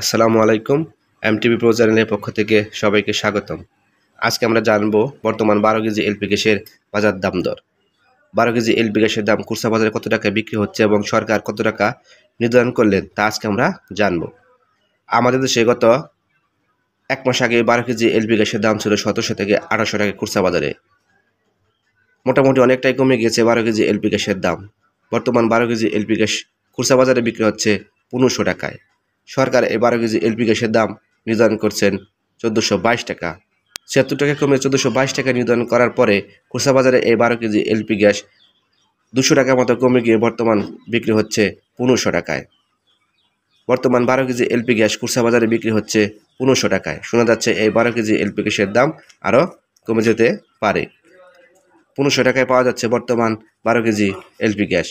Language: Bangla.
আসসালামু আলাইকুম এমটিভি প্রো চ্যানেলের পক্ষ থেকে সবাইকে স্বাগতম আজকে আমরা জানব বর্তমান বারো কেজি এলপি গ্যাসের বাজার দাম দর বারো কেজি এলপি গ্যাসের দাম কুরসা বাজারে কত টাকা বিক্রি হচ্ছে এবং সরকার কত টাকা নির্ধারণ করলেন তা আজকে আমরা জানব আমাদের দেশে গত এক মাস আগে বারো কেজি এলপি গ্যাসের দাম ছিল সতেরোশো থেকে আঠারোশো টাকা কুরসা বাজারে মোটামুটি অনেকটাই কমে গিয়েছে বারো কেজি এলপি গ্যাসের দাম বর্তমান বারো কেজি এলপি গ্যাস কুরসা বাজারে বিক্রি হচ্ছে পনেরোশো টাকায় সরকার এই বারো কেজি এলপি গ্যাসের দাম নির্ধারণ করছেন চোদ্দোশো টাকা ছিয়াত্তর টাকা কমে চোদ্দোশো টাকা নির্ধারণ করার পরে খুচরা বাজারে এই বারো কেজি এলপি গ্যাস দুশো টাকা মতো কমে গিয়ে বর্তমান বিক্রি হচ্ছে পনেরোশো টাকায় বর্তমান বারো কেজি এলপি গ্যাস কুরসাবাজারে বাজারে বিক্রি হচ্ছে পনেরোশো টাকায় শোনা যাচ্ছে এই বারো কেজি এলপি গ্যাসের দাম আরও কমে যেতে পারে পনেরোশো টাকায় পাওয়া যাচ্ছে বর্তমান বারো কেজি এলপি গ্যাস